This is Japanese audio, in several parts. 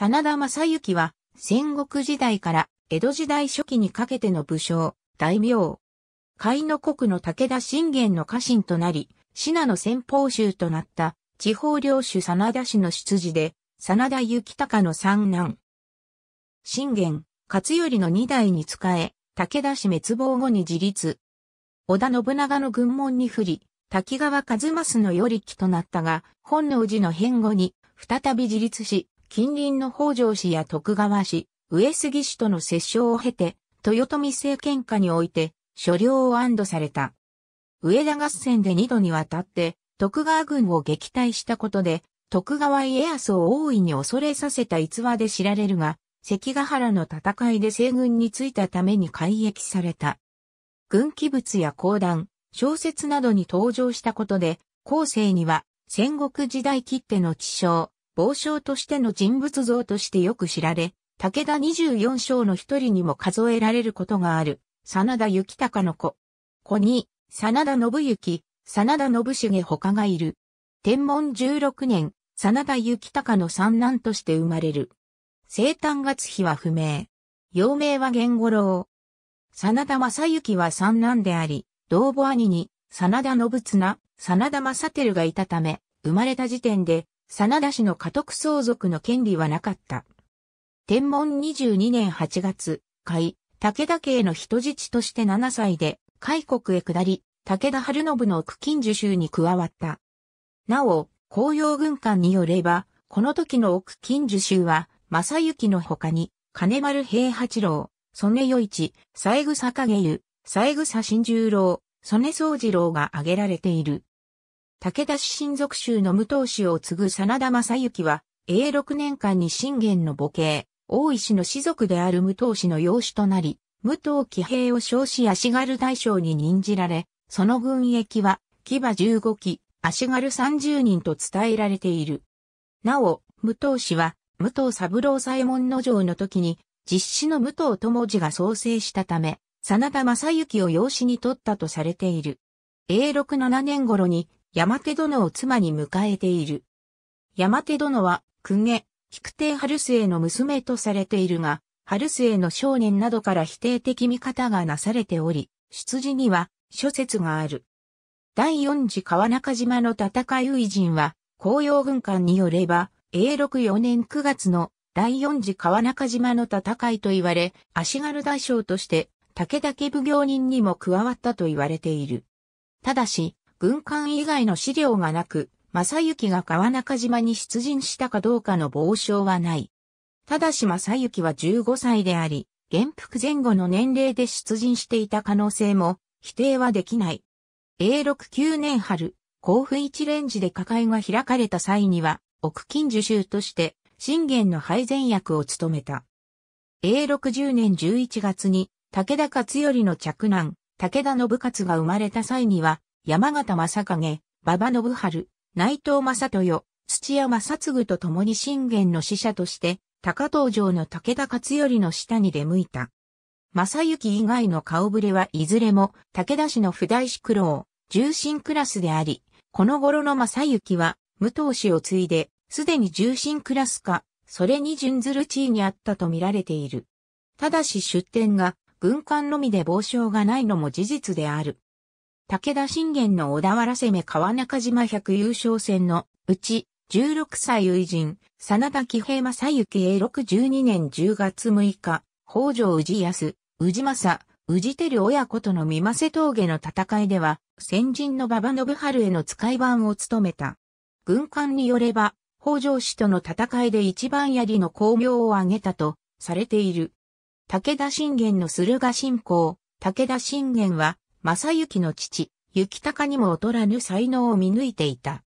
真田正幸は、戦国時代から江戸時代初期にかけての武将、大名。海の国の武田信玄の家臣となり、信濃先方州となった地方領主真田氏の出自で、真田幸隆の三男。信玄、勝頼の二代に仕え、武田氏滅亡後に自立。織田信長の軍門に降り、滝川一益の頼木となったが、本能寺の変後に再び自立し、近隣の北条氏や徳川氏、上杉氏との折衝を経て、豊臣政権下において、所領を安堵された。上田合戦で二度にわたって、徳川軍を撃退したことで、徳川家康を大いに恐れさせた逸話で知られるが、関ヶ原の戦いで西軍についたために改役された。軍記物や講談、小説などに登場したことで、後世には戦国時代切手の地称、傍将としての人物像としてよく知られ、武田24将の一人にも数えられることがある、真田幸隆の子。子に、真田信行、真田信重他がいる。天文16年、真田幸隆の三男として生まれる。生誕月日は不明。幼名は玄五郎。真田正幸は三男であり、同母兄に、真田信綱、真田正輝がいたため、生まれた時点で、真田氏の家督相続の権利はなかった。天文22年8月、海、武田家への人質として7歳で、海国へ下り、武田春信の区近受州に加わった。なお、紅葉軍艦によれば、この時の奥近受州は、正幸の他に、金丸平八郎、曽根与一、三枝影湯、三枝新十郎、曽根宗次郎が挙げられている。武田氏親族衆の武藤氏を継ぐ真田正幸は、永禄年間に信玄の母系、大石の氏族である武藤氏の養子となり、武藤騎兵を称し足軽大将に任じられ、その軍役は、騎馬15騎、足軽30人と伝えられている。なお、武藤氏は、武藤三郎左衛門の城の時に、実施の武藤友次が創生したため、真田正幸を養子に取ったとされている。永禄7年頃に、山手殿を妻に迎えている。山手殿は、公家、菊亭春末の娘とされているが、春末の少年などから否定的見方がなされており、出自には諸説がある。第四次川中島の戦い偉人は、紅葉軍艦によれば、永禄4年9月の第四次川中島の戦いと言われ、足軽大将として、武田家奉行人にも加わったと言われている。ただし、軍艦以外の資料がなく、正幸が川中島に出陣したかどうかの傍証はない。ただし正幸は15歳であり、元服前後の年齢で出陣していた可能性も否定はできない。A69 年春、甲府一連寺で火会が開かれた際には、奥金受衆として、信玄の配膳役を務めた。A60 年11月に、武田勝頼の嫡男、武田信勝が生まれた際には、山形正景、馬場信春、内藤正豊、土屋正嗣と共に信玄の使者として、高東城の武田勝頼の下に出向いた。正幸以外の顔ぶれはいずれも武田氏の不大師苦労、重臣クラスであり、この頃の正幸は武藤氏を継いで、すでに重臣クラスか、それに準ずる地位にあったと見られている。ただし出典が軍艦のみで傍証がないのも事実である。武田信玄の小田原攻め川中島百優勝戦のうち、16歳偉人、真田喜平正幸永6 2年10月6日、北条氏康、氏政、氏照親子との三瀬峠の戦いでは、先人の馬場信春への使い番を務めた。軍艦によれば、北条氏との戦いで一番槍の功名を挙げたと、されている。武田信玄の駿河信仰、武田信玄は、正幸の父、幸高にも劣らぬ才能を見抜いていた。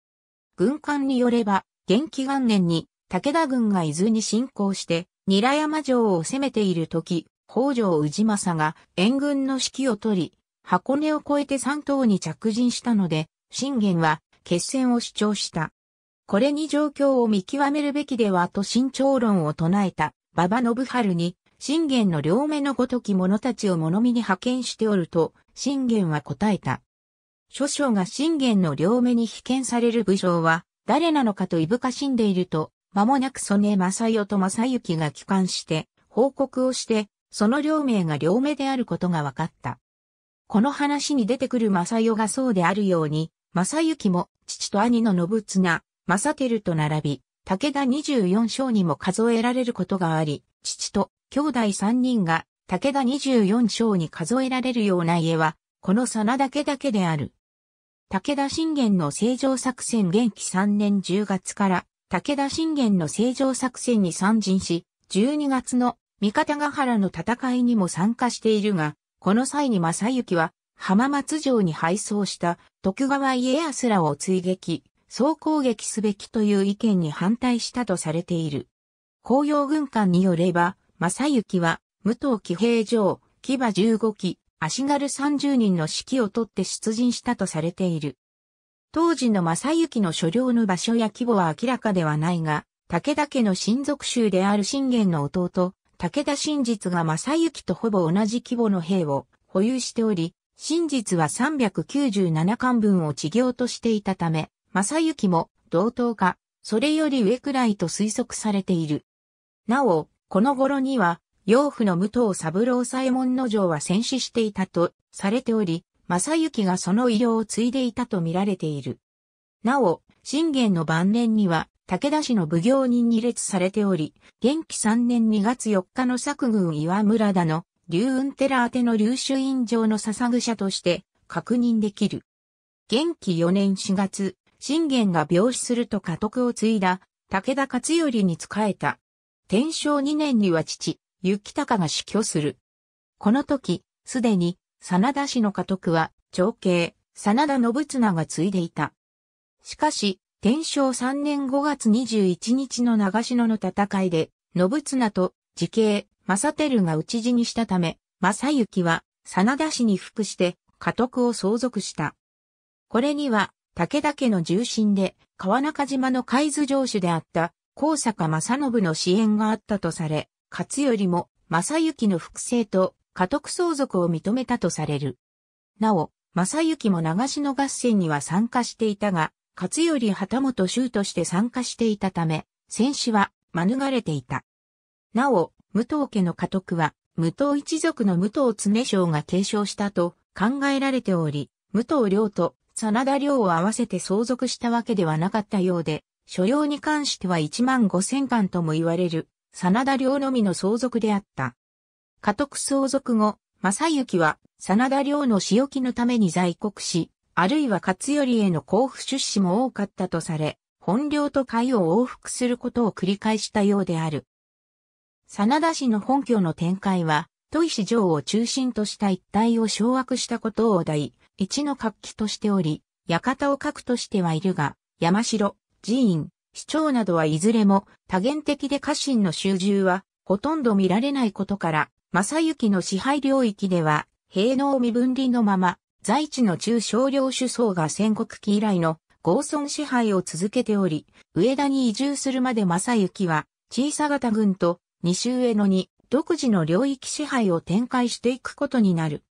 軍艦によれば、元気元年に武田軍が伊豆に侵攻して、韮山城を攻めている時、北条氏政が援軍の指揮を取り、箱根を越えて山東に着陣したので、信玄は決戦を主張した。これに状況を見極めるべきではと慎重論を唱えた馬場信春に信玄の両目のごとき者たちを物見に派遣しておると、信玄は答えた。諸将が信玄の両目に被験される武将は、誰なのかといぶかしんでいると、間もなく曽根正代と正幸が帰還して、報告をして、その両名が両目であることが分かった。この話に出てくる正代がそうであるように、正幸も父と兄の信綱、正輝と並び、武田24将にも数えられることがあり、父と兄弟三人が武田24章に数えられるような家は、この真田家だけである。武田信玄の正常作戦元気3年10月から武田信玄の正常作戦に参陣し、12月の三方ヶ原の戦いにも参加しているが、この際に正幸は浜松城に敗走した徳川家康らを追撃、総攻撃すべきという意見に反対したとされている。紅葉軍艦によれば、正幸は、武藤騎兵城騎馬十五騎、足軽三十人の指揮をとって出陣したとされている。当時の正幸の所領の場所や規模は明らかではないが、武田家の親族衆である信玄の弟、武田真実が正幸とほぼ同じ規模の兵を保有しており、真実は397巻分を地業としていたため、正幸も同等か、それより上くらいと推測されている。なお、この頃には、養父の武藤三郎左衛門の城は戦死していたとされており、正幸がその医療を継いでいたと見られている。なお、信玄の晩年には、武田氏の武行人に列されており、元気3年2月4日の作軍岩村田の、龍雲寺宛ての龍州院城の捧ぐ者として確認できる。元気4年4月、信玄が病死すると家督を継いだ、武田勝頼に仕えた天正2年には父、雪高が死去する。この時、すでに、真田氏の家督は、長兄、真田信綱が継いでいた。しかし、天正3年5月21日の長篠の戦いで、信綱と自兄、正輝が討ち死にしたため、正幸は、真田氏に服して、家督を相続した。これには、武田家の重臣で、川中島の海津城主であった、高坂正信の支援があったとされ、勝頼も正幸の複製と家督相続を認めたとされる。なお、正幸も長篠合戦には参加していたが、勝頼旗本衆として参加していたため、戦死は免れていた。なお、武藤家の家督は、武藤一族の武藤常将が継承したと考えられており、武藤良と真田良を合わせて相続したわけではなかったようで、所要に関しては1万5千貫とも言われる、真田領のみの相続であった。家督相続後、正幸は、真田領の仕置きのために在国し、あるいは勝頼への交付出資も多かったとされ、本領と海を往復することを繰り返したようである。真田氏の本拠の展開は、都石城を中心とした一帯を掌握したことを題、一の活気としており、館を核としてはいるが、山城、寺院、市長などはいずれも多元的で家臣の集中はほとんど見られないことから、正幸の支配領域では、平能未分離のまま、在地の中小領主層が戦国期以来の合村支配を続けており、上田に移住するまで正幸は、小さ型軍と二州へのに独自の領域支配を展開していくことになる。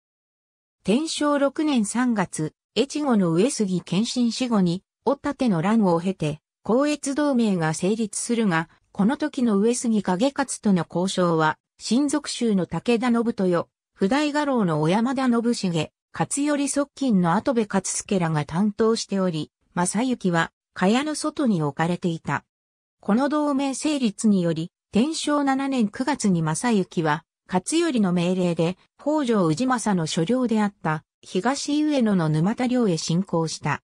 天正6年3月、越後の上杉謙信死後に、おたての乱を経て、光越同盟が成立するが、この時の上杉景勝との交渉は、親族州の武田信豊、普代画廊の小山田信重、勝頼側近の後部勝助らが担当しており、正幸は、蚊帳の外に置かれていた。この同盟成立により、天正7年9月に正幸は、勝頼の命令で、北条氏政の所領であった、東上野の沼田領へ侵攻した。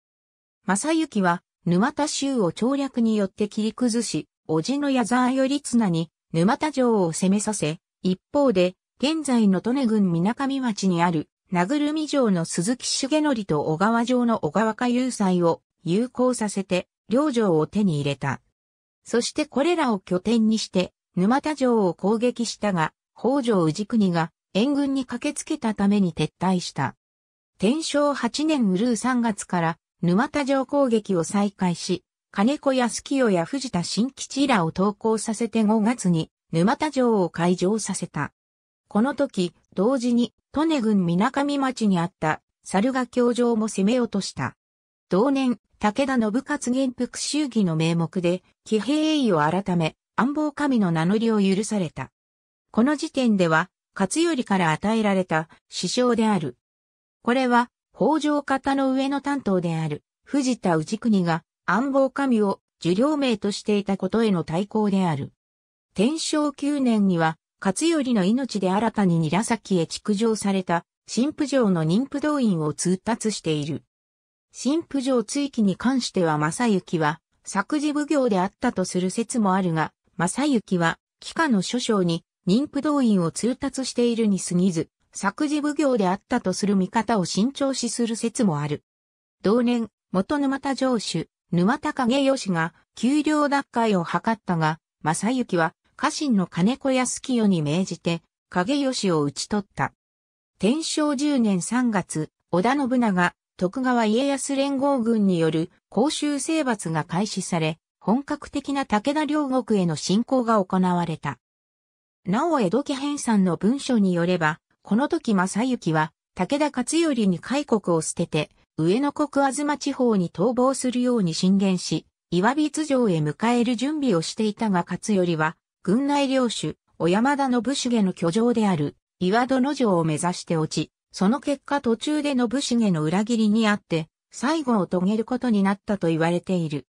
正幸は、沼田州を調略によって切り崩し、叔父の矢沢頼綱に沼田城を攻めさせ、一方で、現在の利根郡水上町にある、名ぐるみ城の鈴木重則と小川城の小川家有斎を友好させて、両城を手に入れた。そしてこれらを拠点にして、沼田城を攻撃したが、北条氏国が援軍に駆けつけたために撤退した。天正8年うるう3月から沼田城攻撃を再開し、金子や清や藤田新吉らを投降させて5月に沼田城を開城させた。この時、同時に、利根郡水上町にあった猿ヶ教場も攻め落とした。同年、武田信勝元服衆儀の名目で、騎兵栄を改め、安房神の名乗りを許された。この時点では、勝頼から与えられた師匠である。これは、北条方の上の担当である藤田氏国が安房神を受領名としていたことへの対抗である。天正9年には、勝頼の命で新たに韮崎へ築城された、新婦城の妊婦動員を通達している。新婦城追記に関しては正幸は、作事奉行であったとする説もあるが、正幸は、帰化の諸将に、妊婦動員を通達しているに過ぎず、作事奉行であったとする見方を慎重視する説もある。同年、元沼田城主、沼田景義が給料奪回を図ったが、正幸は家臣の金子康清に命じて、景義を討ち取った。天正10年3月、織田信長、徳川家康連合軍による公衆征伐が開始され、本格的な武田両国への侵攻が行われた。なお江戸家編さんの文書によれば、この時正幸は、武田勝頼に開国を捨てて、上野国東地方に逃亡するように進言し、岩櫃城へ迎える準備をしていたが勝頼は、軍内領主、小山田の士繁の居城である、岩殿城を目指して落ち、その結果途中での士繁の裏切りにあって、最後を遂げることになったと言われている。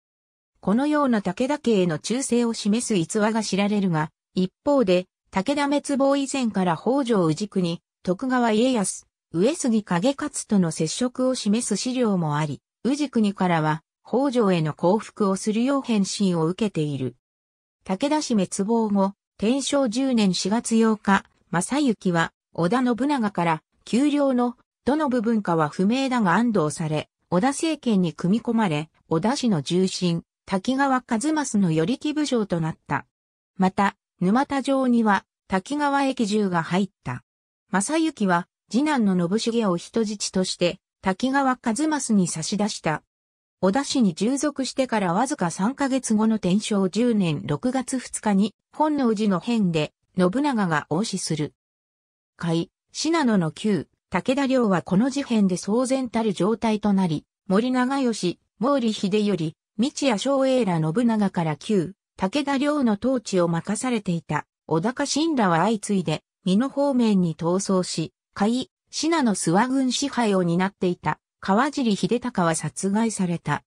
このような武田家への忠誠を示す逸話が知られるが、一方で、武田滅亡以前から北条氏国、徳川家康、上杉景勝との接触を示す資料もあり、氏国からは北条への降伏をするよう返信を受けている。武田氏滅亡後、天正10年4月8日、正幸は織田信長から丘陵のどの部分かは不明だが安堵され、織田政権に組み込まれ、織田氏の重臣、滝川一益の寄木部将となった。また、沼田城には滝川駅銃が入った。正幸は次男の信繁を人質として滝川一益に差し出した。小田市に従属してからわずか3ヶ月後の天正10年6月2日に本能寺の変で信長が応死する。海、信濃の旧、武田領はこの事変で騒然たる状態となり、森長吉、毛利秀頼、道や昌栄ら信長から旧、武田領の統治を任されていた小高信らは相次いで、美濃方面に逃走し、甲斐、信濃諏訪軍支配を担っていた川尻秀隆は殺害された。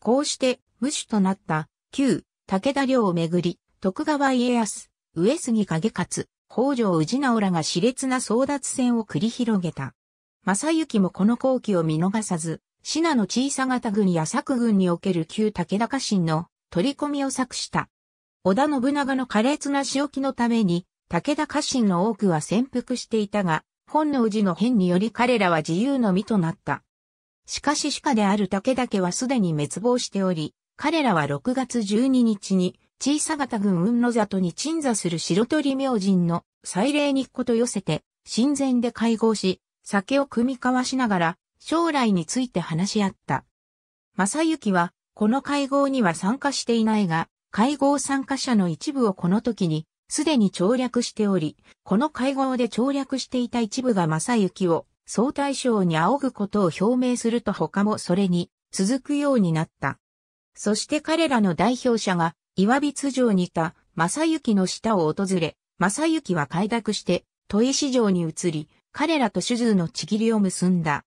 こうして無主となった旧武田領をめぐり、徳川家康、上杉景勝、北条氏直らが熾烈な争奪戦を繰り広げた。正幸もこの後期を見逃さず、信濃小さ型軍や作軍における旧武田家臣の取り込みを策した。織田信長の苛烈な仕置きのために、武田家臣の多くは潜伏していたが、本能寺の変により彼らは自由の身となった。しかし鹿である武田家はすでに滅亡しており、彼らは6月12日に、小さ方軍雲の里に鎮座する白鳥明神の祭礼にこと寄せて、神前で会合し、酒を組み交わしながら、将来について話し合った。正幸は、この会合には参加していないが、会合参加者の一部をこの時に、すでに調略しており、この会合で調略していた一部が正幸を総大将に仰ぐことを表明すると他もそれに続くようになった。そして彼らの代表者が岩筆城にいた正幸の下を訪れ、正幸は快諾して都井市場に移り、彼らと手術のちぎりを結んだ。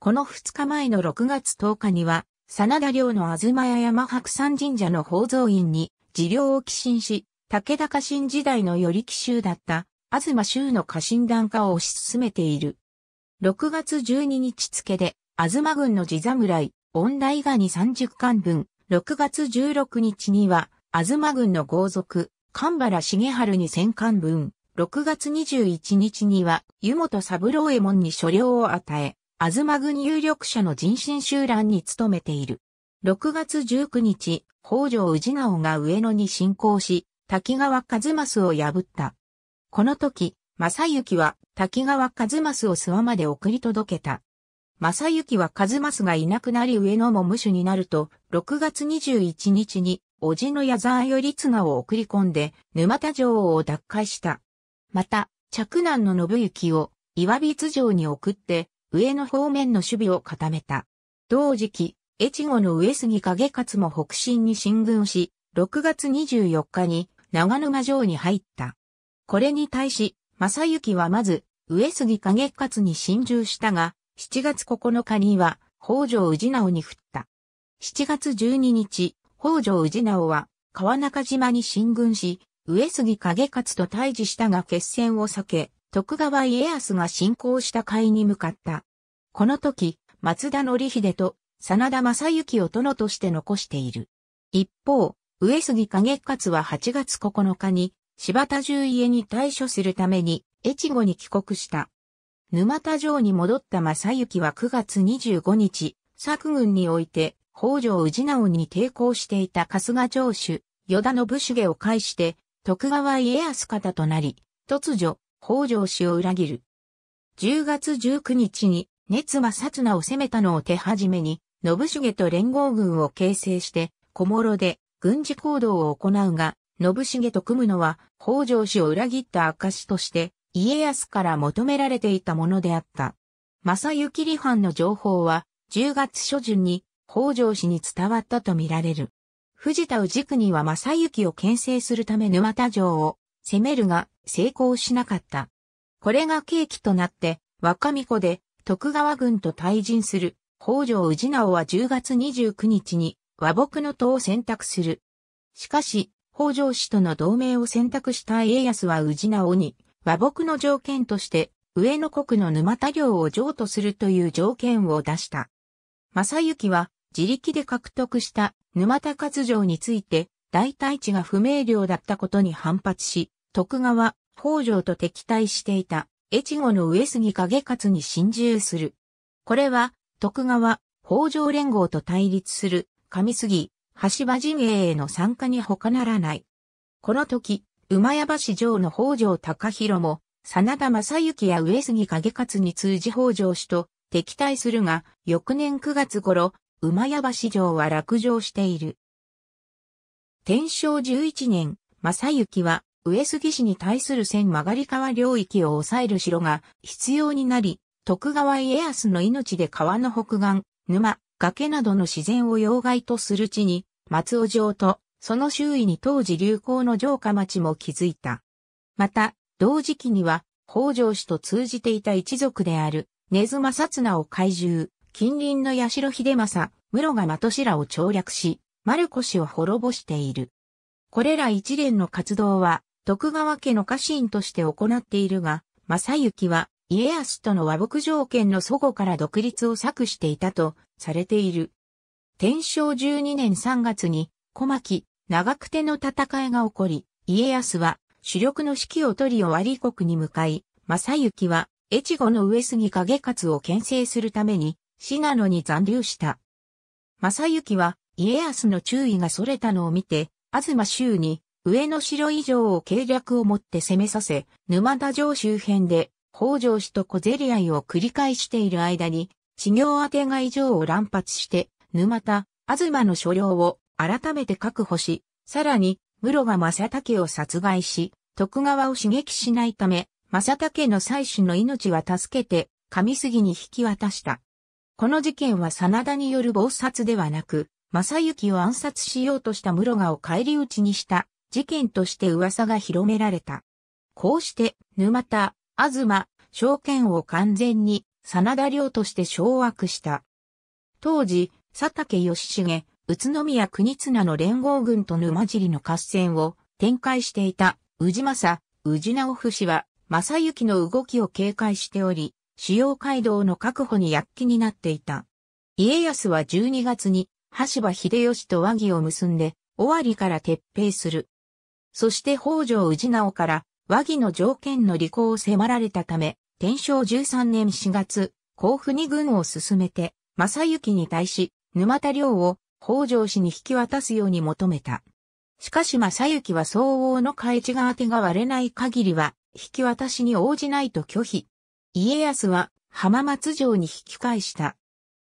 この二日前の6月10日には、真田領の東屋山白山神社の宝蔵院に、治療を寄進し、武田家臣時代のより奇襲だった、東州の家臣団化を推し進めている。6月12日付で、東軍の地侍、恩大賀に30巻分、6月16日には、東軍の豪族、神原重春に1000巻分、6月21日には、湯本三郎右衛門に所領を与え、東軍有力者の人心集乱に努めている。6月19日、北条氏直が上野に侵攻し、滝川一益を破った。この時、正幸は滝川一益を諏訪まで送り届けた。正幸は一益がいなくなり上野も無主になると、6月21日に、叔父の矢沢頼綱を送り込んで、沼田城を奪回した。また、嫡男の信行を岩櫃城に送って、上野方面の守備を固めた。同時期、越後の上杉景勝も北進に進軍し、6月24日に長沼城に入った。これに対し、正幸はまず、上杉景勝に侵入したが、7月9日には、北条氏直に降った。7月12日、北条氏直は、川中島に進軍し、上杉景勝と対峙したが決戦を避け、徳川家康が進行した会に向かった。この時、松田則秀と真田正幸を殿として残している。一方、上杉景勝は8月9日に柴田重家に対処するために越後に帰国した。沼田城に戻った正幸は9月25日、作軍において北条氏直に抵抗していた春日城主、与田信家を介して徳川家康方となり、突如、北条氏を裏切る。10月19日に、熱馬薩那を攻めたのを手始めに、信繁と連合軍を形成して、小諸で軍事行動を行うが、信繁と組むのは北条氏を裏切った証として、家康から求められていたものであった。正幸離藩の情報は、10月初旬に北条氏に伝わったとみられる。藤田氏国は正幸を牽制するため沼田城を攻めるが、成功しなかった。これが契機となって、若巫女で徳川軍と対陣する北条氏直は10月29日に和睦の党を選択する。しかし、北条氏との同盟を選択した家康は氏直に和睦の条件として上野国の沼田領を譲渡するという条件を出した。正幸は自力で獲得した沼田割城について大体地が不明瞭だったことに反発し、徳川、北条と敵対していた、越後の上杉景勝に侵入する。これは、徳川、北条連合と対立する、上杉、橋場陣営への参加に他ならない。この時、馬屋橋城の北条高弘も、真田正幸や上杉景勝に通じ北条氏と敵対するが、翌年9月頃、馬屋橋城は落城している。天正11年、正幸は上杉氏に対する線曲がり川領域を抑える城が必要になり、徳川家康の命で川の北岸、沼、崖などの自然を要害とする地に、松尾城と、その周囲に当時流行の城下町も築いた。また、同時期には、北条氏と通じていた一族である、根津正綱を懐柔、近隣の八代秀政、室賀的氏らを調略し、丸子氏を滅ぼしている。これら一連の活動は、徳川家の家臣として行っているが、正幸は家康との和睦条件の祖母から独立を策していたとされている。天正12年3月に小牧、長久手の戦いが起こり、家康は主力の指揮を取り終わり国に向かい、正幸は越後の上杉景勝を牽制するために、信濃に残留した。正幸は家康の注意が逸れたのを見て、東州に上野城以上を計略をもって攻めさせ、沼田城周辺で、北条氏と小競り合いを繰り返している間に、修行宛てが以上を乱発して、沼田、東の所領を改めて確保し、さらに、室は正竹を殺害し、徳川を刺激しないため、正竹の妻子の命は助けて、上杉に引き渡した。この事件は真田による謀殺ではなく、正幸を暗殺しようとした室賀を返り討ちにした事件として噂が広められた。こうして、沼田、東、証券を完全に、真田領として掌握した。当時、佐竹義重、宇都宮国綱の連合軍と沼尻の合戦を展開していた宇治政、宇治直夫氏は、正幸の動きを警戒しており、主要街道の確保に躍起になっていた。家康は12月に、羽柴秀吉と和議を結んで、尾張から撤兵する。そして北条氏直から和議の条件の履行を迫られたため、天正13年4月、甲府に軍を進めて、正幸に対し、沼田領を北条氏に引き渡すように求めた。しかし正幸は相応の開地が当てが割れない限りは、引き渡しに応じないと拒否。家康は浜松城に引き返した。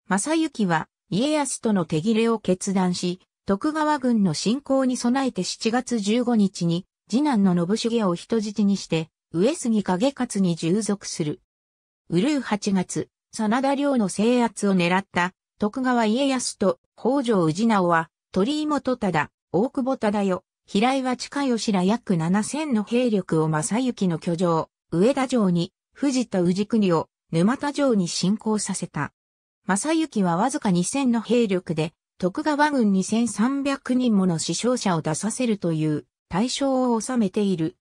正幸は家康との手切れを決断し、徳川軍の侵攻に備えて7月15日に、次男の信繁を人質にして、上杉景勝に従属する。うるう8月、真田領の制圧を狙った徳川家康と北条氏直は、鳥居元忠、大久保忠代、平岩近吉ら約7000の兵力を正幸の居城、上田城に、藤田氏国を沼田城に侵攻させた。正幸はわずか2000の兵力で、徳川軍に1300人もの死傷者を出させるという対象を収めている。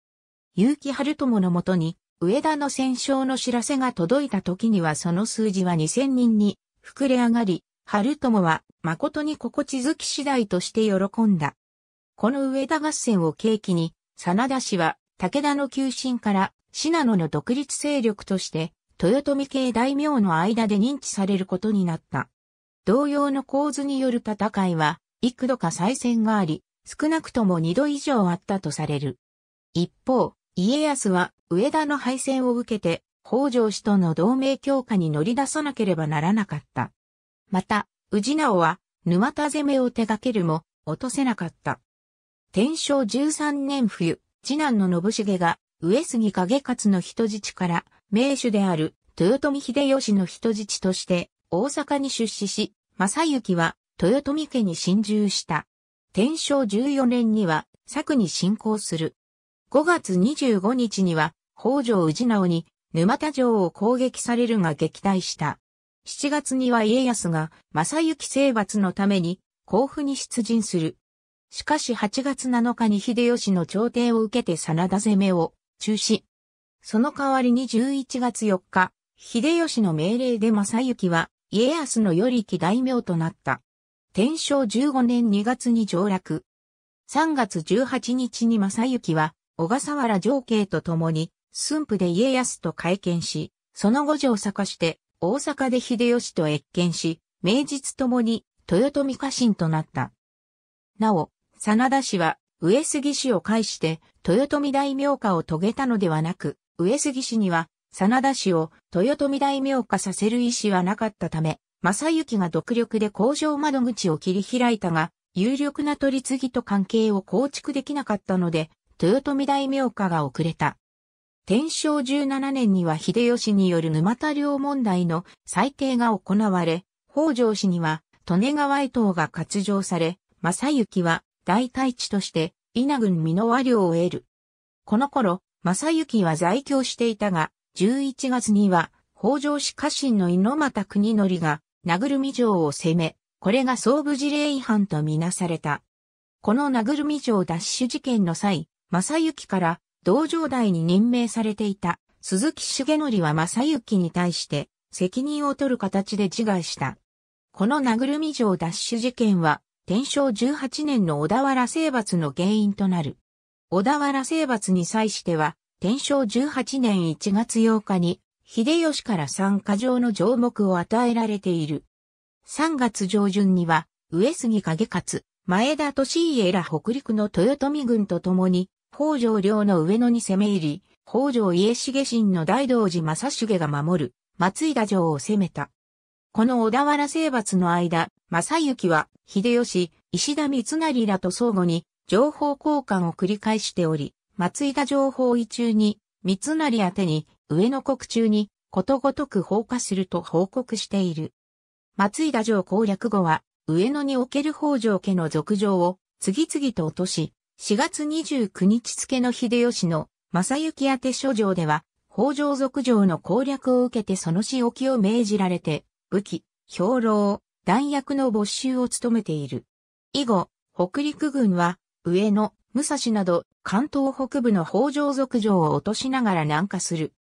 結城春友のもとに、上田の戦勝の知らせが届いた時にはその数字は2000人に膨れ上がり、春友は誠に心地づき次第として喜んだ。この上田合戦を契機に、真田氏は武田の急進から信濃の独立勢力として、豊臣系大名の間で認知されることになった。同様の構図による戦いは、幾度か再戦があり、少なくとも二度以上あったとされる。一方、家康は上田の敗戦を受けて、北条氏との同盟強化に乗り出さなければならなかった。また、宇治直は沼田攻めを手掛けるも、落とせなかった。天正13年冬、次男の信繁が、上杉景勝の人質から、名手である豊臣秀吉の人質として、大阪に出資し、正幸は豊臣家に侵入した。天正14年には策に侵攻する。5月25日には北条氏直に沼田城を攻撃されるが撃退した。7月には家康が正幸征伐のために甲府に出陣する。しかし8月7日に秀吉の朝廷を受けて真田攻めを中止。その代わりに11月4日、秀吉の命令で正幸は家康の与力大名となった。天正15年2月に上落。3月18日に正幸は、小笠原上慶と共に、駿府で家康と会見し、その後上坂して、大阪で秀吉と越見し、名実ともに、豊臣家臣となった。なお、真田氏は、上杉氏を介して、豊臣大名化を遂げたのではなく、上杉氏には、真田氏を豊臣大名化させる意思はなかったため、正幸が独力で工場窓口を切り開いたが、有力な取り次ぎと関係を構築できなかったので、豊臣大名化が遅れた。天正17年には秀吉による沼田領問題の裁定が行われ、北条氏には利根川伊藤が割譲され、正幸は大大地として稲郡美濃和領を得る。この頃、正幸は在京していたが、11月には、北条氏家臣の猪俣国則が、殴るみ城を攻め、これが総武事例違反とみなされた。この殴るみ城奪取事件の際、正幸から道場代に任命されていた鈴木重則は正幸に対して責任を取る形で自害した。この殴るみ城奪取事件は、天正18年の小田原征伐の原因となる。小田原征伐に際しては、天正18年1月8日に、秀吉から参加状の条目を与えられている。3月上旬には、上杉景勝、前田利家ら北陸の豊臣軍と共に、北条領の上野に攻め入り、北条家重臣の大道寺正重が守る、松井田城を攻めた。この小田原征伐の間、正幸は、秀吉、石田三成らと相互に、情報交換を繰り返しており、松井田城報位中に、三成宛に、上野国中に、ことごとく放火すると報告している。松井田城攻略後は、上野における北条家の俗情を、次々と落とし、4月29日付の秀吉の、正幸宛書状では、北条俗城の攻略を受けてその仕置きを命じられて、武器、兵糧、弾薬の没収を務めている。以後、北陸軍は、上野、武蔵など関東北部の北条族城を落としながら南下する。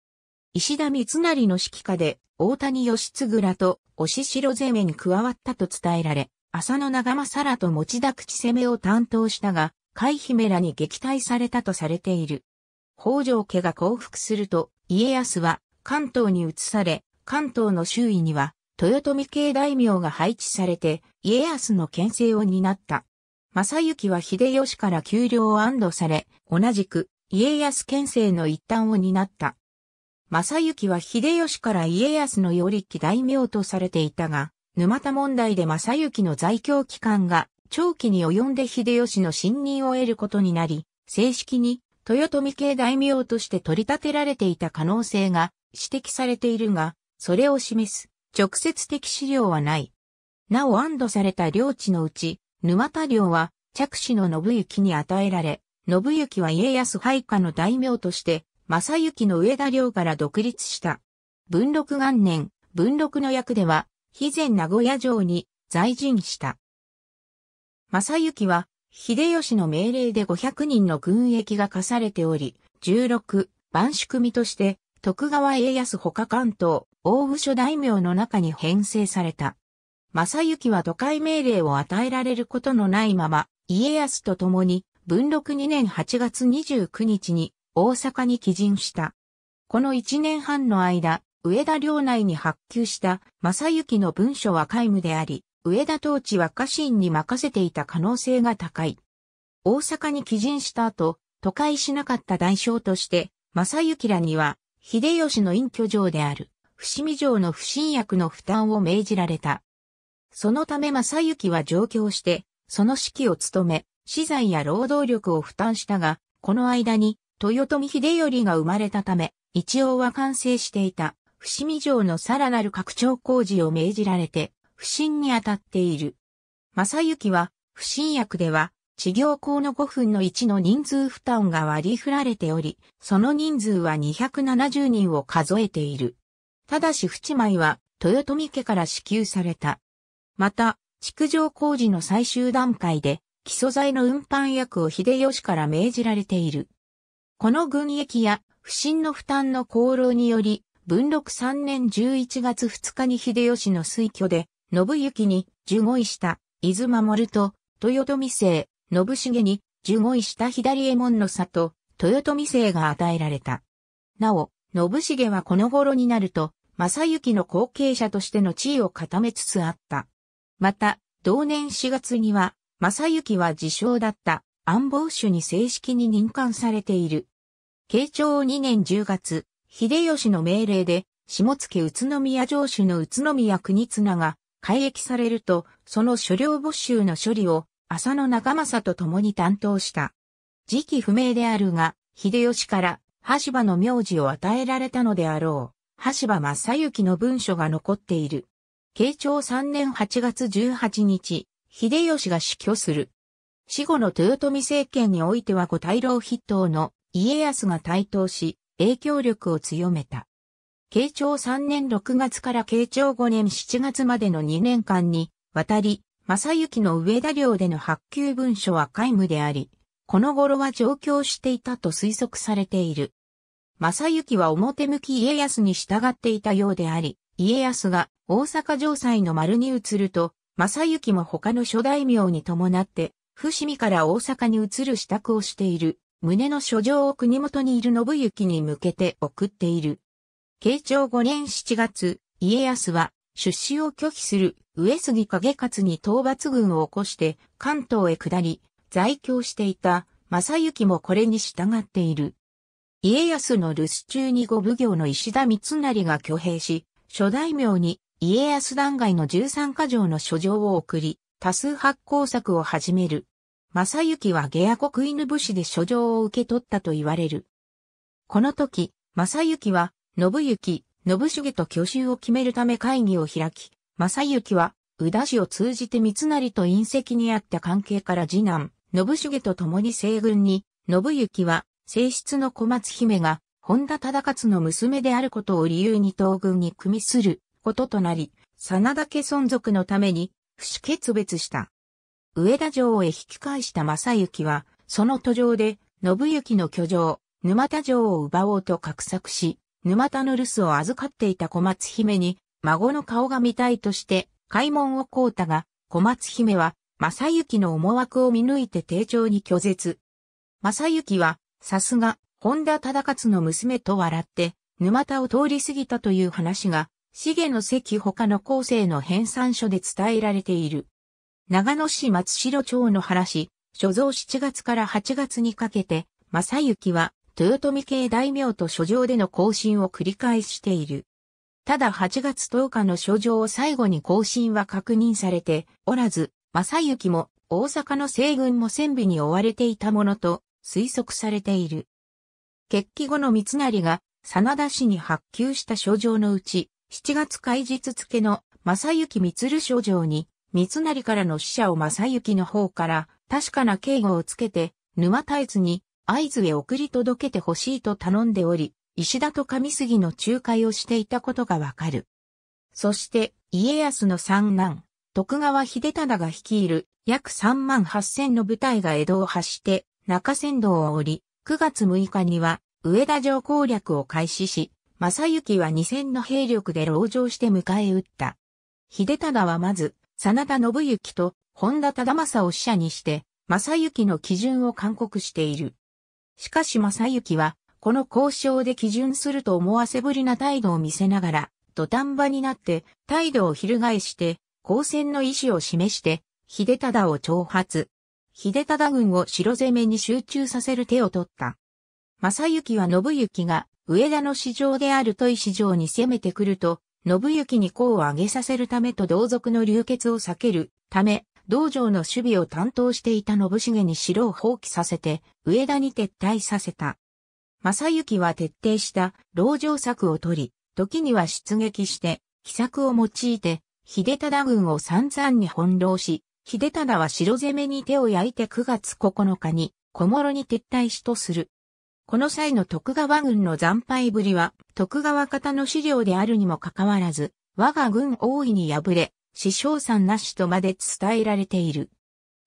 石田三成の指揮下で大谷義次らと押城攻めに加わったと伝えられ、浅野長政らと持田口攻めを担当したが、海姫らに撃退されたとされている。北条家が降伏すると、家康は関東に移され、関東の周囲には豊臣系大名が配置されて、家康の牽制を担った。正幸は秀吉から給料を安堵され、同じく家康県政の一端を担った。正幸は秀吉から家康のより貴大名とされていたが、沼田問題で正幸の在京期間が長期に及んで秀吉の信任を得ることになり、正式に豊臣系大名として取り立てられていた可能性が指摘されているが、それを示す直接的資料はない。なお安堵された領地のうち、沼田領は、着手の信行に与えられ、信行は家康配下の大名として、正行の上田領から独立した。文禄元年、文禄の役では、肥前名古屋城に在陣した。正行は、秀吉の命令で500人の軍役が課されており、16番宿組として、徳川家康ほか関東、大部署大名の中に編成された。正幸は都会命令を与えられることのないまま、家康と共に、文禄2年8月29日に、大阪に帰陣した。この1年半の間、上田領内に発給した正幸の文書は皆無であり、上田統治は家臣に任せていた可能性が高い。大阪に帰陣した後、都会しなかった代償として、正幸らには、秀吉の隠居城である、伏見城の不審役の負担を命じられた。そのため正幸は上京して、その指揮を務め、資材や労働力を負担したが、この間に、豊臣秀頼が生まれたため、一応は完成していた、伏見城のさらなる拡張工事を命じられて、不審に当たっている。正幸は、不審役では、治療校の5分の1の人数負担が割り振られており、その人数は270人を数えている。ただし淵舞は、豊臣家から支給されたまた、築城工事の最終段階で、基礎材の運搬役を秀吉から命じられている。この軍役や、不審の負担の功労により、文禄3年11月2日に秀吉の推挙で、信行に従護した伊豆守と、豊臣姓、信繁に従護した左衛門の里、豊臣姓が与えられた。なお、信繁はこの頃になると、正幸の後継者としての地位を固めつつあった。また、同年4月には、正幸は自称だった安保主に正式に任官されている。慶長2年10月、秀吉の命令で、下月宇都宮城主の宇都宮国綱が改役されると、その所領募集の処理を浅野長政と共に担当した。時期不明であるが、秀吉から橋場の名字を与えられたのであろう。橋場正幸の文書が残っている。慶長3年8月18日、秀吉が死去する。死後の豊臣政権においては五大老筆頭の家康が台頭し、影響力を強めた。慶長3年6月から慶長5年7月までの2年間に、渡り、正幸の上田領での発給文書は皆無であり、この頃は上京していたと推測されている。正幸は表向き家康に従っていたようであり、家康が大阪城塞の丸に移ると、正幸も他の諸大名に伴って、伏見から大阪に移る支度をしている、胸の書状を国元にいる信行に向けて送っている。慶長5年7月、家康は出資を拒否する上杉景勝に討伐軍を起こして関東へ下り、在京していた正幸もこれに従っている。家康の留守中に五奉行の石田三成が挙兵し、諸大名に家康弾劾の13箇条の書状を送り、多数発行策を始める。正幸は下野国犬士で書状を受け取ったと言われる。この時、正幸は、信行、信重と挙手を決めるため会議を開き、正幸は、宇田氏を通じて三成と隕石にあった関係から次男、信重と共に西軍に、信行は、正室の小松姫が、本田忠勝の娘であることを理由に東軍に組みすることとなり、真田家存続のために、不死決別した。上田城へ引き返した正幸は、その途上で、信行の居城、沼田城を奪おうと画策し、沼田の留守を預かっていた小松姫に、孫の顔が見たいとして、開門をこうたが、小松姫は、正幸の思惑を見抜いて丁重に拒絶。正幸は、さすが、本田忠勝の娘と笑って、沼田を通り過ぎたという話が、重の関他の後世の編纂書で伝えられている。長野市松代町の原市、所蔵7月から8月にかけて、正幸は豊臣系大名と書状での更新を繰り返している。ただ8月10日の書状を最後に更新は確認されておらず、正幸も大阪の西軍も戦備に追われていたものと推測されている。決起後の三成が真田氏に発給した書状のうち、7月開日付の正幸光書状に、三成からの使者を正幸の方から確かな警護をつけて、沼えずに合図へ送り届けてほしいと頼んでおり、石田と上杉の仲介をしていたことがわかる。そして、家康の三男、徳川秀忠が率いる約3万8000の部隊が江戸を発して中仙道を降り、9月6日には上田城攻略を開始し、正幸は2000の兵力で籠城して迎え撃った。秀忠はまず、真田信行と本田忠政を使者にして、正幸の基準を勧告している。しかし正幸は、この交渉で基準すると思わせぶりな態度を見せながら、土壇場になって態度を翻して、交戦の意思を示して、秀忠を挑発。秀忠軍を城攻めに集中させる手を取った。正幸は信行が上田の市場である戸井市場に攻めてくると、信行に功を上げさせるためと同族の流血を避けるため、道場の守備を担当していた信繁に城を放棄させて、上田に撤退させた。正行は徹底した牢城策を取り、時には出撃して、秘策を用いて、秀忠軍を散々に翻弄し、秀忠は城攻めに手を焼いて9月9日に小諸に撤退しとする。この際の徳川軍の惨敗ぶりは、徳川方の資料であるにもかかわらず、我が軍大いに敗れ、死傷んなしとまで伝えられている。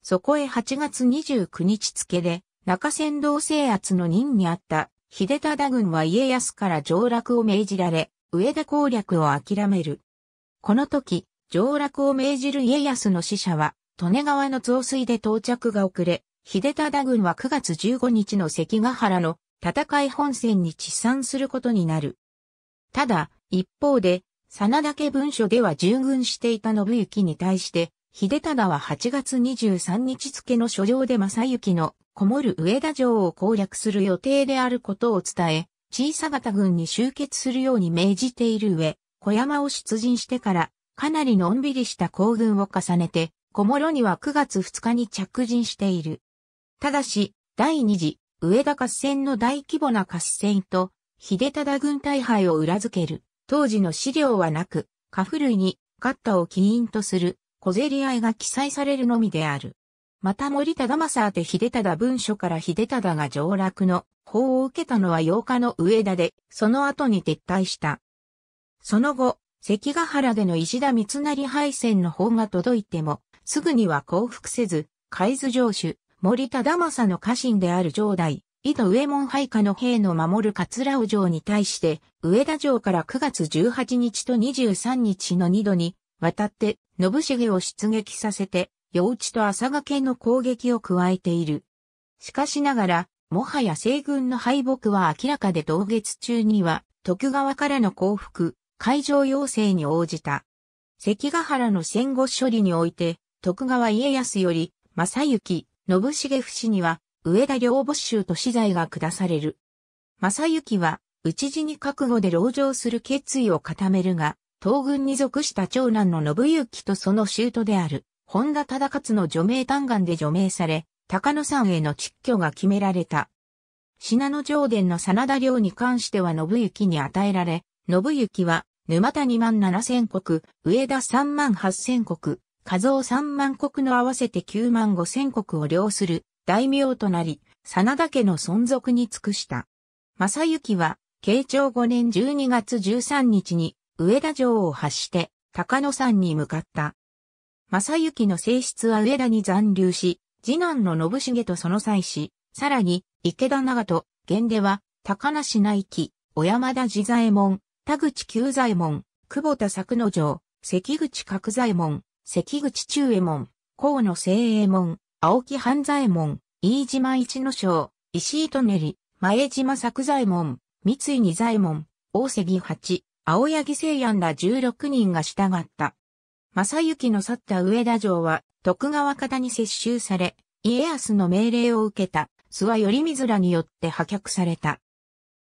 そこへ8月29日付で、中仙道制圧の任にあった、秀忠軍は家康から上落を命じられ、上田攻略を諦める。この時、上落を命じる家康の使者は、利根川の増水で到着が遅れ、秀忠軍は9月15日の関ヶ原の戦い本戦に治参することになる。ただ、一方で、真田家文書では従軍していた信行に対して、秀忠は8月23日付の書状で正行のこもる上田城を攻略する予定であることを伝え、小さ方軍に集結するように命じている上、小山を出陣してから、かなりのんびりした行軍を重ねて、小諸には9月2日に着陣している。ただし、第二次上田合戦の大規模な合戦と、秀忠軍大敗を裏付ける。当時の資料はなく、下フ類に、勝ったを起因とする、小競り合いが記載されるのみである。また森忠正宛秀忠文書から秀忠が上落の法を受けたのは8日の上田で、その後に撤退した。その後、関ヶ原での石田三成敗戦の法が届いても、すぐには降伏せず、海津城主、森田正の家臣である城代、井戸上門配下の兵の守る桂尾城に対して、上田城から9月18日と23日の2度に、渡って、信繁を出撃させて、夜内と朝掛けの攻撃を加えている。しかしながら、もはや西軍の敗北は明らかで同月中には、徳川からの降伏、海上要請に応じた。関ヶ原の戦後処理において、徳川家康より、正幸、信繁不死には、上田両没衆と死罪が下される。正幸は、討ち死に覚悟で牢城する決意を固めるが、東軍に属した長男の信行とその舅である、本田忠勝の除名嘆願で除名され、高野山への撤居が決められた。信濃上殿の真田領に関しては信行に与えられ、信行は、沼田2万7千国、上田3万8千国、加増3万国の合わせて9万5千国を領する大名となり、真田家の存続に尽くした。正幸は、慶長5年12月13日に、上田城を発して、高野山に向かった。正幸の性質は上田に残留し、次男の信繁とその妻子、さらに、池田長と、源では、高梨内記、小山田治左衛門、田口久左衛門、久保田作之丞、関口角左衛門、関口中右衛門、河野聖衛門、青木半左衛門、飯島一之章、石井舎人、前島作左衛門、三井二左衛門、大関八、青柳聖安ら16人が従った。正幸の去った上田城は徳川方に接収され、家康の命令を受けた諏訪頼水らによって破却された。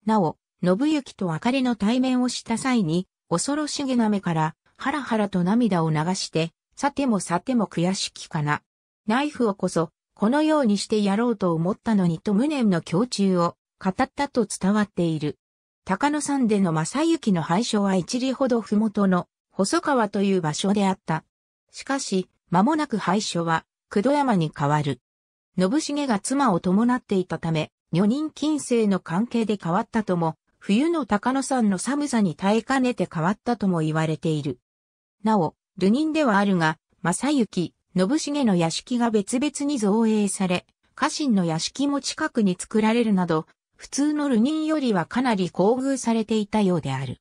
なお、信行と明りの対面をした際に、恐ろしげな目から、ハラハラと涙を流して、さてもさても悔しきかな。ナイフをこそ、このようにしてやろうと思ったのにと無念の胸中を語ったと伝わっている。高野山での正幸の廃所は一里ほど麓の細川という場所であった。しかし、間もなく廃所は、九度山に変わる。信繁が妻を伴っていたため、女人近世の関係で変わったとも、冬の高野山の寒さに耐えかねて変わったとも言われている。なお、流人ではあるが、正幸、信繁の屋敷が別々に造営され、家臣の屋敷も近くに作られるなど、普通の流人よりはかなり厚遇されていたようである。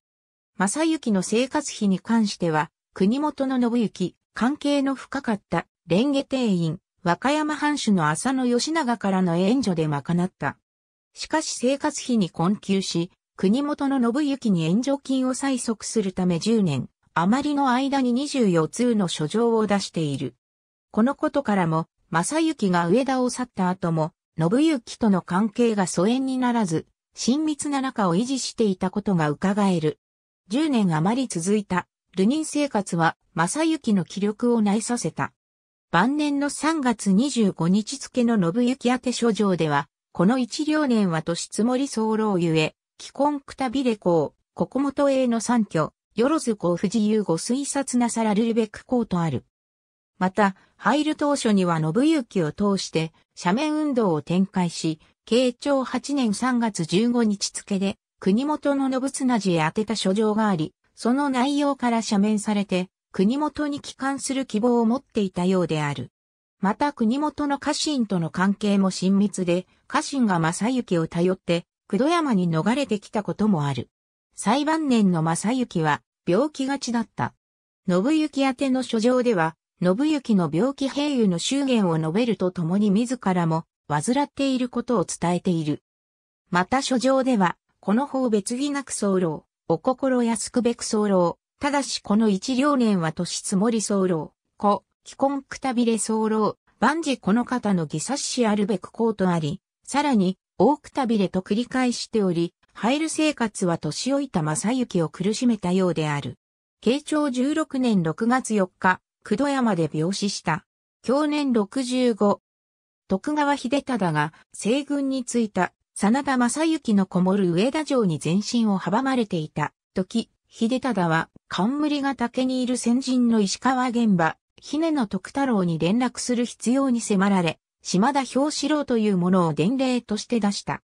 正幸の生活費に関しては、国元の信行、関係の深かった、蓮華帝院、和歌山藩主の浅野義長からの援助で賄った。しかし生活費に困窮し、国元の信行に援助金を催促するため10年、あまりの間に24通の書状を出している。このことからも、正幸が上田を去った後も、信行との関係が疎遠にならず、親密な仲を維持していたことが伺える。10年余り続いた、流人生活は、正幸の気力を内させた。晩年の3月25日付の信行宛書状では、この一両年は年積もり候ゆえ、既婚くたびれ公、ここもとへの参居、よろずこう不自由ご推察なさらルルベックーとある。また、入る当初には信行を通して斜面運動を展開し、慶長8年3月15日付で国元の信綱寺へ宛てた書状があり、その内容から斜面されて、国元に帰還する希望を持っていたようである。また国元の家臣との関係も親密で、家臣が正幸を頼って、九度山に逃れてきたこともある。最晩年の正幸は病気がちだった。信行宛ての書状では、信行の病気併誘の祝言を述べるとともに自らも患っていることを伝えている。また書状では、この方別義なく候、お心安くべく候、ただしこの一両年は年積もり候、子、既婚くたびれ候、万事この方の義察しあるべくこうとあり、さらに、多くたびれと繰り返しており、入る生活は年老いた正幸を苦しめたようである。慶長16年6月4日、九度山で病死した。去年65。徳川秀忠が西軍に着いた真田正幸のこもる上田城に前進を阻まれていた時、秀忠は冠が竹にいる先人の石川場、ひ姫の徳太郎に連絡する必要に迫られ、島田兵四郎というものを伝令として出した。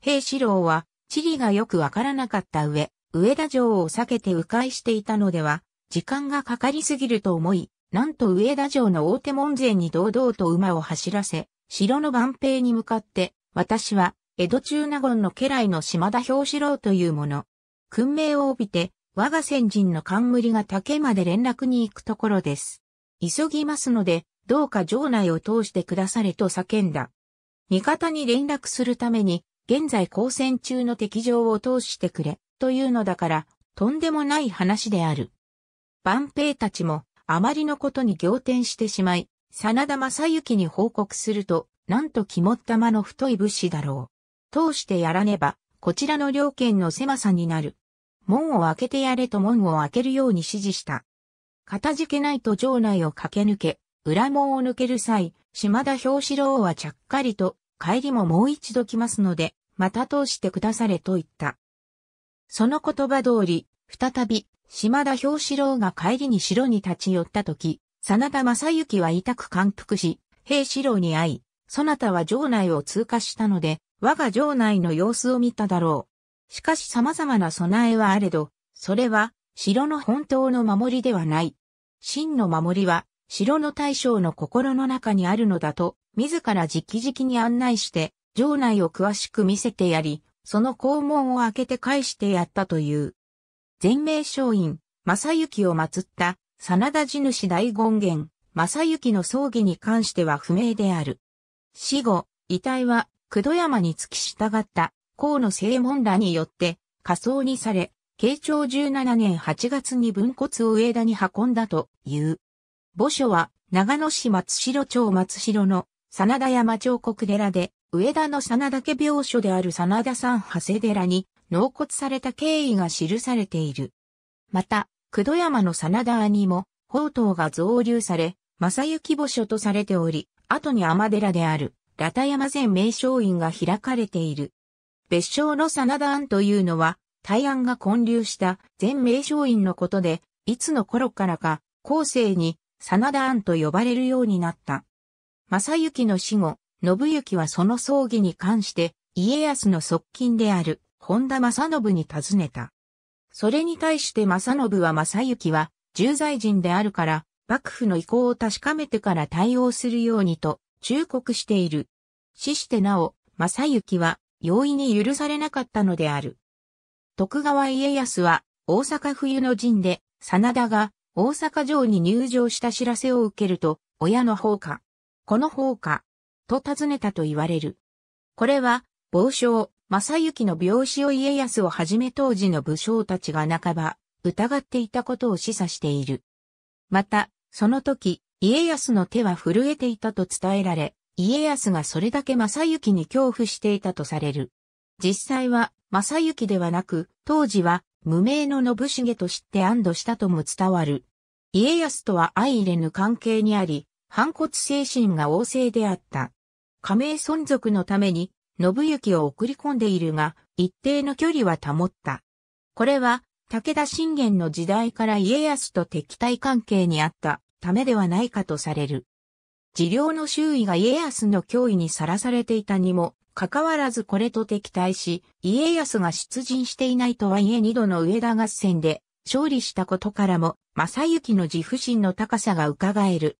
兵四郎は地理がよくわからなかった上、上田城を避けて迂回していたのでは、時間がかかりすぎると思い、なんと上田城の大手門前に堂々と馬を走らせ、城の万平に向かって、私は、江戸中納言の家来の島田表志郎というもの。訓命を帯びて、我が先人の冠が竹まで連絡に行くところです。急ぎますので、どうか城内を通してくだされと叫んだ。味方に連絡するために、現在交戦中の敵情を通してくれ、というのだから、とんでもない話である。万兵たちも、あまりのことに仰天してしまい、真田正幸に報告すると、なんと肝っ玉の太い武士だろう。通してやらねば、こちらの両県の狭さになる。門を開けてやれと門を開けるように指示した。片付けないと城内を駆け抜け、裏門を抜ける際、島田兵四郎はちゃっかりと帰りももう一度来ますので、また通してくだされと言った。その言葉通り、再び、島田氷志郎が帰りに城に立ち寄った時、真田正幸は痛く感服し、平志郎に会い、そなたは城内を通過したので、我が城内の様子を見ただろう。しかし様々な備えはあれど、それは、城の本当の守りではない。真の守りは、城の大将の心の中にあるのだと、自ら直々に案内して、城内を詳しく見せてやり、その校門を開けて返してやったという。全名商院、正幸を祀った、真田地主大権現、正幸の葬儀に関しては不明である。死後、遺体は、九度山に付き従った、河野正門らによって、火葬にされ、慶長17年8月に文骨を上田に運んだという。墓所は、長野市松代町松代の真田山彫刻寺で、上田の真田家病所である真田山長谷寺に、納骨された経緯が記されている。また、九度山の真田にも、宝刀が増流され、正幸墓所とされており、後に天寺である、ラタ山前名称院が開かれている。別称の真田庵というのは、大安が建立した前名称院のことで、いつの頃からか、後世に真田庵と呼ばれるようになった。正幸の死後、信行はその葬儀に関して、家康の側近である、本田正信に尋ねた。それに対して正信は正幸は、重罪人であるから、幕府の意向を確かめてから対応するようにと、忠告している。死してなお、正幸は、容易に許されなかったのである。徳川家康は、大阪冬の陣で、真田が、大阪城に入城した知らせを受けると、親の方か、この方か、と尋ねたと言われる。これは、傍将、正幸の病死を家康をはじめ当時の武将たちが半ば、疑っていたことを示唆している。また、その時、家康の手は震えていたと伝えられ、家康がそれだけ正幸に恐怖していたとされる。実際は、正幸ではなく、当時は、無名の信繁と知って安堵したとも伝わる。家康とは相入れぬ関係にあり、反骨精神が旺盛であった。加盟存続のために、信行を送り込んでいるが、一定の距離は保った。これは、武田信玄の時代から家康と敵対関係にあったためではないかとされる。治療の周囲が家康の脅威にさらされていたにも、かかわらずこれと敵対し、家康が出陣していないとはいえ二度の上田合戦で勝利したことからも、正幸の自負心の高さが伺える。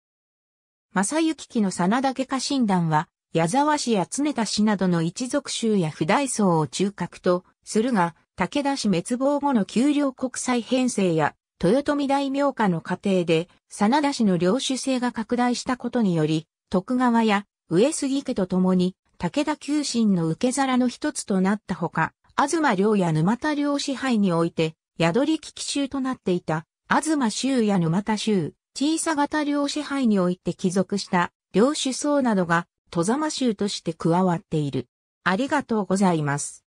正幸記の真田家家臣団は、矢沢氏や常田氏などの一族衆や不大層を中核とするが、武田氏滅亡後の給料国際編成や、豊臣大名家の過程で、真田氏の領主制が拡大したことにより、徳川や上杉家と共に、武田旧臣の受け皿の一つとなったほか、東領や沼田領支配において、宿り危機州となっていた、東州や沼田州、小さ型領支配において帰属した領主層などが、戸様州として加わっている。ありがとうございます。